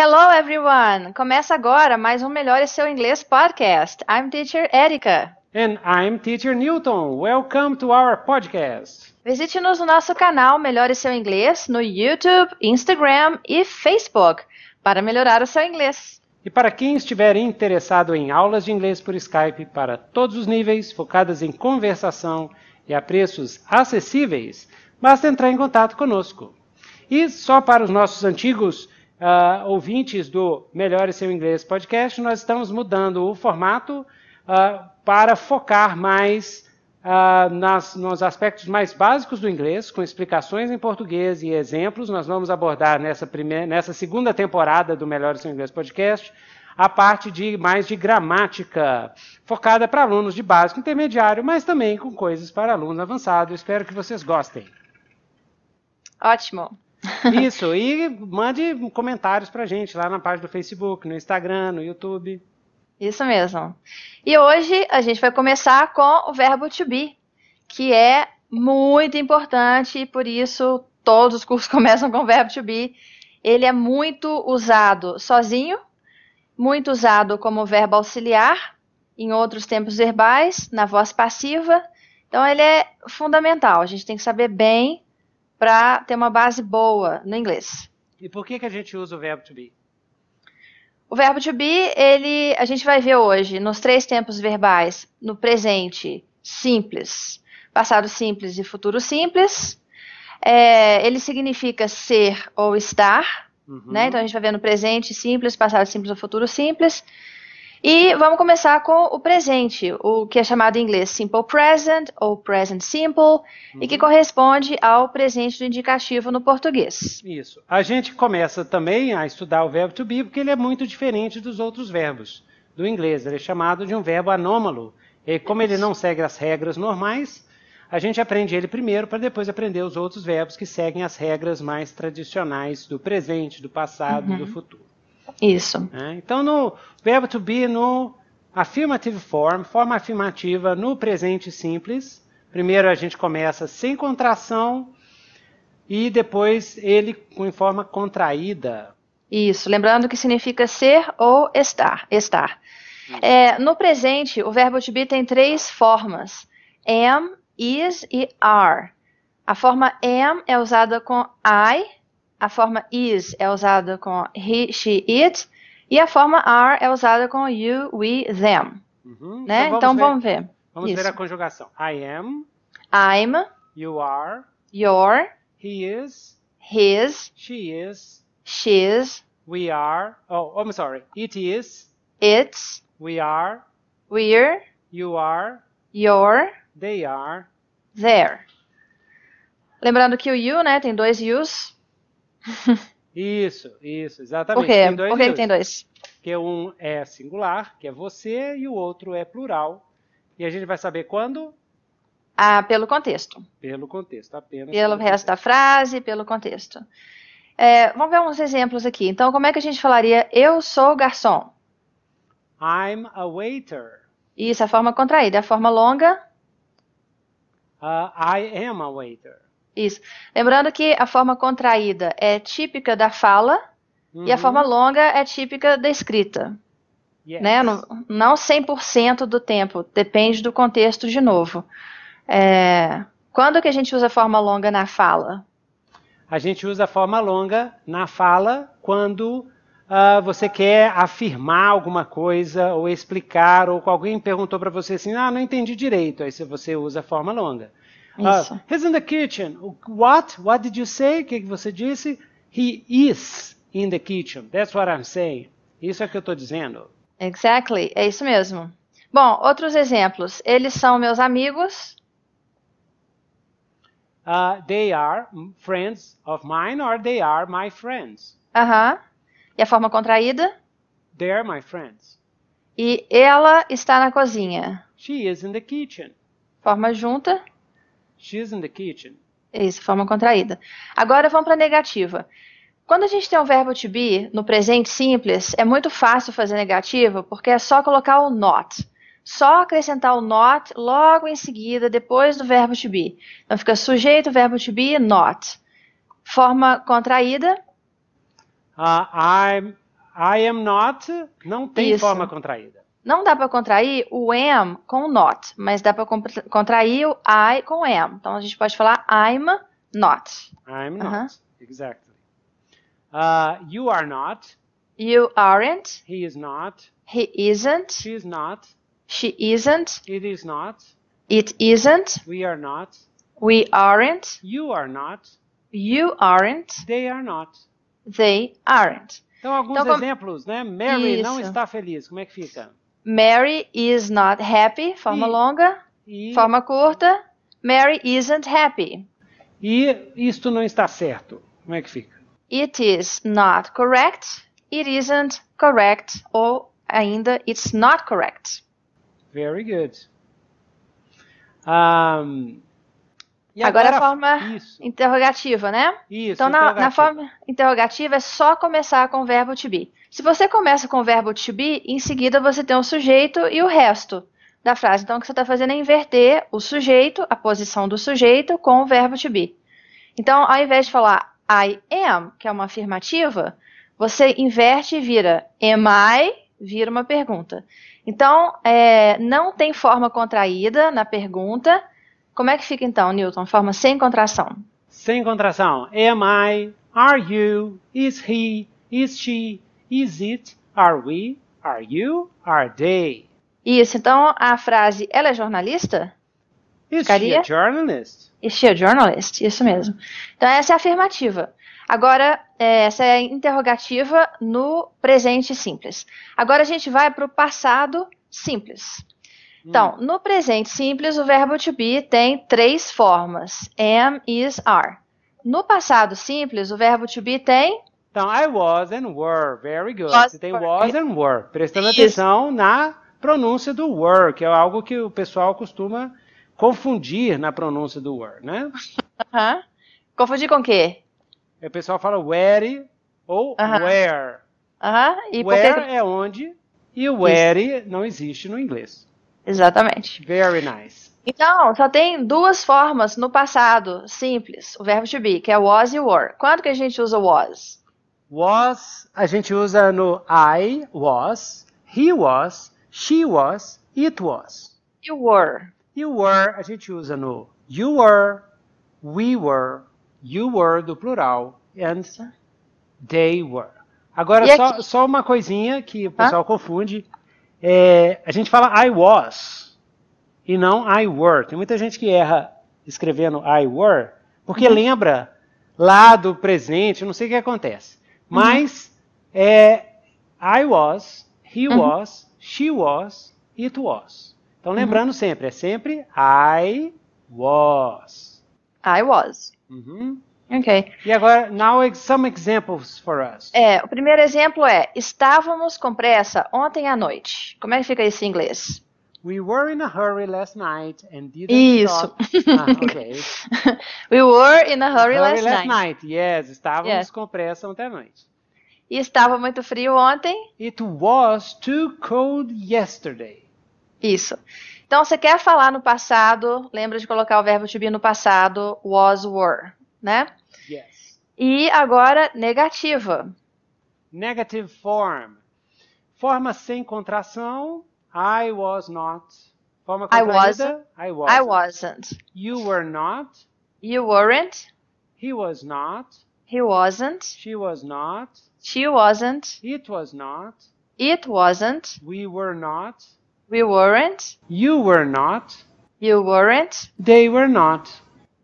Hello everyone! Começa agora mais um Melhore Seu Inglês podcast. I'm teacher Erica. And I'm teacher Newton. Welcome to our podcast. Visite-nos no nosso canal Melhore Seu Inglês no YouTube, Instagram e Facebook para melhorar o seu inglês. E para quem estiver interessado em aulas de inglês por Skype para todos os níveis, focadas em conversação e a preços acessíveis, basta entrar em contato conosco. E só para os nossos antigos uh, ouvintes do Melhore Seu Inglês podcast, nós estamos mudando o formato uh, para focar mais Uh, nas, nos aspectos mais básicos do inglês, com explicações em português e exemplos. Nós vamos abordar nessa, primeira, nessa segunda temporada do Melhor Seu Inglês Podcast a parte de mais de gramática, focada para alunos de básico intermediário, mas também com coisas para alunos avançados. Espero que vocês gostem. Ótimo. Isso, e mande comentários pra gente lá na página do Facebook, no Instagram, no YouTube. Isso mesmo. E hoje a gente vai começar com o verbo to be, que é muito importante e por isso todos os cursos começam com o verbo to be. Ele é muito usado sozinho, muito usado como verbo auxiliar em outros tempos verbais, na voz passiva. Então ele é fundamental, a gente tem que saber bem para ter uma base boa no inglês. E por que, que a gente usa o verbo to be? O verbo to be, ele, a gente vai ver hoje nos três tempos verbais, no presente simples, passado simples e futuro simples. É, ele significa ser ou estar, uhum. né? Então a gente vai ver no presente simples, passado simples ou futuro simples. E vamos começar com o presente, o que é chamado em inglês simple present ou present simple, uhum. e que uhum. corresponde ao presente do indicativo no português. Isso. A gente começa também a estudar o verbo to be porque ele é muito diferente dos outros verbos do inglês. Ele é chamado de um verbo anômalo. E como ele não segue as regras normais, a gente aprende ele primeiro para depois aprender os outros verbos que seguem as regras mais tradicionais do presente, do passado, uhum. do futuro. Isso. É, então, no verbo to be no affirmative form, forma afirmativa no presente simples. Primeiro a gente começa sem contração e depois ele em forma contraída. Isso, lembrando que significa ser ou estar, estar. É, no presente, o verbo to be tem três formas: am, is e are. A forma am é usada com I a forma is é usada com he, she, it. E a forma are é usada com you, we, them. Uhum. Né? Então, vamos, então, ver. vamos ver. Vamos Isso. ver a conjugação. I am. I'm. You are. Your. He is. His. She is. She is. We are. Oh, I'm sorry. It is. It's. We are. We're. You are. Your. They are. There. Lembrando que o you, né, tem dois yous. Isso, isso, exatamente. Por quê? Tem dois Por que, que tem dois? Porque um é singular, que é você, e o outro é plural. E a gente vai saber quando? Ah, pelo contexto. Pelo contexto, apenas. Pelo, pelo resto contexto. da frase, pelo contexto. É, vamos ver uns exemplos aqui. Então, como é que a gente falaria eu sou garçom? I'm a waiter. Isso, a forma contraída. A forma longa? Uh, I am a waiter. Isso. Lembrando que a forma contraída é típica da fala uhum. e a uhum. forma longa é típica da escrita. Yes. Né? Não, não 100% do tempo, depende do contexto de novo. É... Quando que a gente usa a forma longa na fala? A gente usa a forma longa na fala quando uh, você quer afirmar alguma coisa ou explicar, ou alguém perguntou para você assim, ah, não entendi direito, aí você usa a forma longa. Ah, isso. Uh, he's in the kitchen. What? What did you say? O que, que você disse? He is in the kitchen. That's what I'm saying. Isso é o que eu estou dizendo. Exactly. É isso mesmo. Bom, outros exemplos. Eles são meus amigos. Uh, they are friends of mine or they are my friends. Aham. Uh -huh. E a forma contraída? They're my friends. E ela está na cozinha. She is in the kitchen. Forma junta? She's in the kitchen. Isso, forma contraída. Agora vamos para negativa. Quando a gente tem o um verbo to be no presente simples, é muito fácil fazer negativa, porque é só colocar o not. Só acrescentar o not logo em seguida, depois do verbo to be. Então fica sujeito, verbo to be, not. Forma contraída. Uh, I'm, I am not não tem Isso. forma contraída. Não dá para contrair o am com o not, mas dá para contrair o I com am. Então a gente pode falar I'm not. I'm uh -huh. not. Exactly. Uh, you are not. You aren't. He is not. He isn't. She is not. She isn't. It is not. It isn't. We are not. We aren't. You are not. You aren't. They are not. They aren't. Então, alguns então, exemplos, né? Mary isso. não está feliz. Como é que fica? Mary is not happy, forma e, longa. E, forma curta, Mary isn't happy. E isto não está certo. Como é que fica? It is not correct. It isn't correct. Ou ainda, it's not correct. Very good. Um, e agora, agora a forma isso. interrogativa, né? Isso. Então, na, na, forma interrogativa é só começar com o verbo to be. Se você começa com o verbo to be, em seguida você tem o sujeito e o resto da frase. Então, o que você está fazendo é inverter o sujeito, a posição do sujeito, com o verbo to be. Então, ao invés de falar I am, que é uma afirmativa, você inverte e vira am I, vira uma pergunta. Então, é, não tem forma contraída na pergunta como é que fica então, Newton? Forma sem contração. Sem contração. Am I? Are you? Is he? Is she? Is it? Are we? Are you? Are they? Isso. Então a frase ela é jornalista? Is Ficaria? she a journalist? Is she a journalist? Isso mesmo. Então essa é a afirmativa. Agora, é, essa é a interrogativa no presente simples. Agora a gente vai para o passado simples. Então, hum. no presente simples, o verbo to be tem três formas: am, is, are. No passado simples, o verbo to be tem. Então, I was and were. Very good. Was, Você tem was and were. Prestando Isso. atenção na pronúncia do were, que é algo que o pessoal costuma confundir na pronúncia do were, né? Uh -huh. Confundir com o quê? É, o pessoal fala were ou uh -huh. where. Uh -huh. E where é onde e o were Isso. não existe no inglês. Exatamente. Very nice. Então, só tem duas formas no passado simples, o verbo to be, que é was e were. Quando que a gente usa was? Was, a gente usa no I was, he was, she was, it was. You were. You were, a gente usa no you were, we were, you were do plural, and they were. Agora, só, só, uma coisinha que o pessoal Hã? confunde. É, a gente fala I was e não I were. Tem muita gente que erra escrevendo I were porque uhum. lembra lá do presente, não sei o que acontece. Uhum. Mas uhum. é, I was, he uhum. was, she was, it was. Então uhum. lembrando sempre, é sempre I was. I was. Uhum. Ok. E agora, now some examples for us. É, o primeiro exemplo é: estávamos com pressa ontem à noite. Como é que fica isso em inglês? We were in a hurry last night and didn't Isso. Ah, okay. We were in a hurry, a hurry last, last night. night. Yes, estávamos yes. com pressa ontem à noite. E estava muito frio ontem. It was too cold yesterday. Isso. Então, você quer falar no passado, lembra de colocar o verbo to be no passado, was, were né? Yes. E agora negativa. Negative form. Forma sem contração. I was not. Forma contraída. I wasn't. I wasn't. I wasn't. You were not. You weren't. He was not. He wasn't. She was not. She wasn't. It was not. It wasn't. We were not. We weren't. You were not. You weren't. They were not.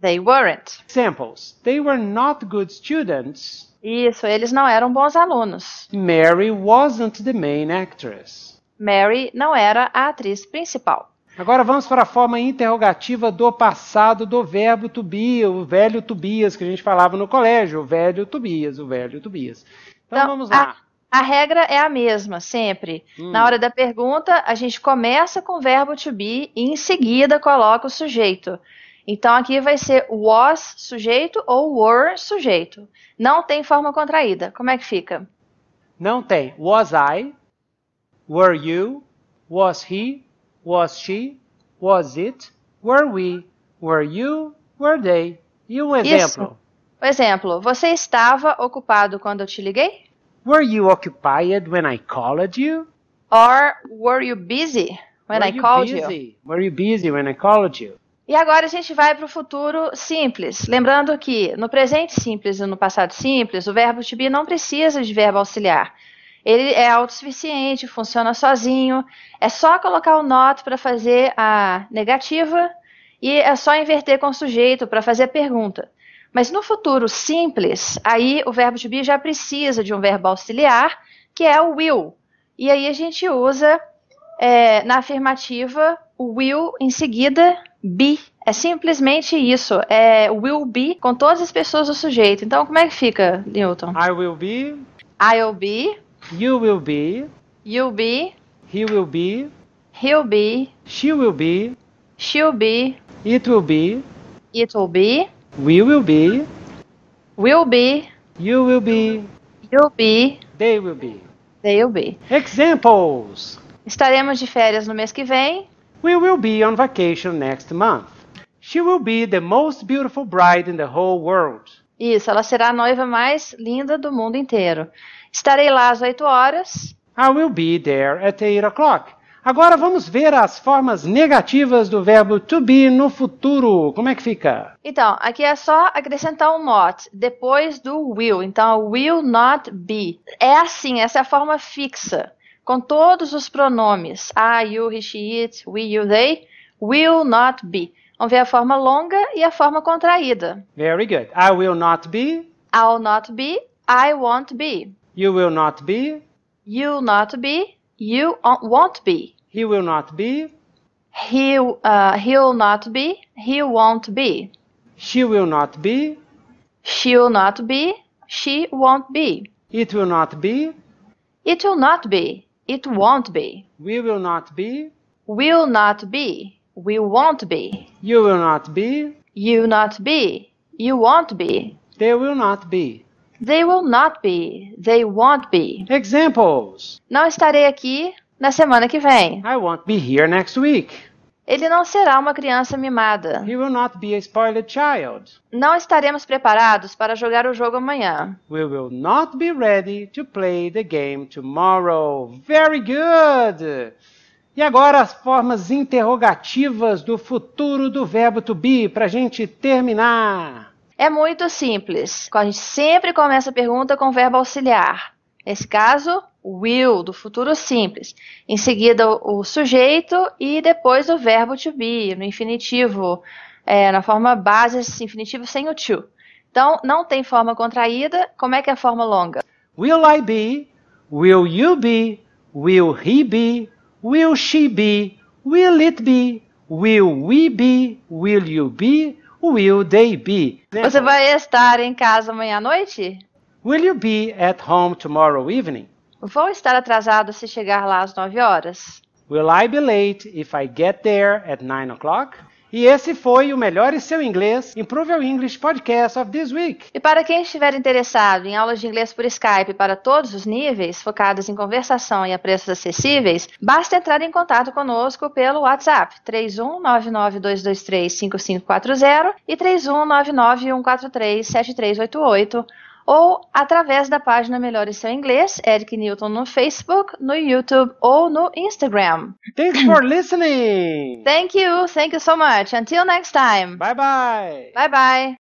They weren't. Examples. They were not good students. Isso, eles não eram bons alunos. Mary wasn't the main actress. Mary não era a atriz principal. Agora vamos para a forma interrogativa do passado do verbo to be, o velho Tobias que a gente falava no colégio, o velho Tobias, o velho Tobias. Então, então vamos lá. A, a, regra é a mesma, sempre. Hum. Na hora da pergunta, a gente começa com o verbo to be e em seguida coloca o sujeito. Então aqui vai ser was sujeito ou were sujeito. Não tem forma contraída. Como é que fica? Não tem. Was I? Were you? Was he? Was she? Was it? Were we? Were you? Were they? E um exemplo. Isso. exemplo. Você estava ocupado quando eu te liguei? Were you occupied when I called you? Or were you busy when were I you called busy? you? Were you busy when I called you? E agora a gente vai para o futuro simples. Lembrando que no presente simples e no passado simples, o verbo to be não precisa de verbo auxiliar. Ele é autossuficiente, funciona sozinho. É só colocar o not para fazer a negativa e é só inverter com o sujeito para fazer a pergunta. Mas no futuro simples, aí o verbo to be já precisa de um verbo auxiliar, que é o will. E aí a gente usa é, na afirmativa o will em seguida be. É simplesmente isso. É will be com todas as pessoas do sujeito. Então, como é que fica, Newton? I will be. I'll be. You will be. You'll be. He will be. He'll be. She will be. She'll be. It will be. It will be. We will be. Will be. You will be. You'll be. They will be. They will be. Examples. Estaremos de férias no mês que vem. We will be on vacation next month. She will be the most beautiful bride in the whole world. Isso, ela será a noiva mais linda do mundo inteiro. Estarei lá às 8 horas. I will be there at 8 o'clock. Agora vamos ver as formas negativas do verbo to be no futuro. Como é que fica? Então, aqui é só acrescentar o um not depois do will. Então, will not be. É assim, essa é a forma fixa com todos os pronomes I, you, he, she, it, we, you, they, will not be. Vamos ver a forma longa e a forma contraída. Very good. I will not be. I'll not be. I won't be. You will not be. You'll not be. You won't be. He will not be. He, uh, he'll not be. He won't be. She will not be. She'll not be. She won't be. It will not be. It will not be. It won't be. We will not be. Will not be. We won't be. You will not be. You not be. You won't be. They will not be. They will not be. They won't be. Examples. Não estarei aqui na semana que vem. I won't be here next week. Ele não será uma criança mimada. He will not be a spoiled child. Não estaremos preparados para jogar o jogo amanhã. We will not be ready to play the game tomorrow. Very good. E agora as formas interrogativas do futuro do verbo to be para a gente terminar. É muito simples. A gente sempre começa a pergunta com o verbo auxiliar. Nesse caso, will, do futuro simples. Em seguida, o sujeito e depois o verbo to be, no infinitivo, é, na forma base, infinitivo sem o to. Então, não tem forma contraída. Como é que é a forma longa? Will I be? Will you be? Will he be? Will she be? Will it be? Will we be? Will you be? Will they be? Você vai estar em casa amanhã à noite? Will you be at home tomorrow evening? Vou estar atrasado se chegar lá às 9 horas. Will I be late if I get there at 9 o'clock? E esse foi o Melhor e Seu Inglês, Improve Your English Podcast of This Week. E para quem estiver interessado em aulas de inglês por Skype para todos os níveis, focadas em conversação e a preços acessíveis, basta entrar em contato conosco pelo WhatsApp 31992235540 e 31991437388 ou através da página Melhore Seu Inglês, Eric Newton no Facebook, no YouTube ou no Instagram. Thanks for listening! Thank you, thank you so much. Until next time. Bye bye. Bye bye.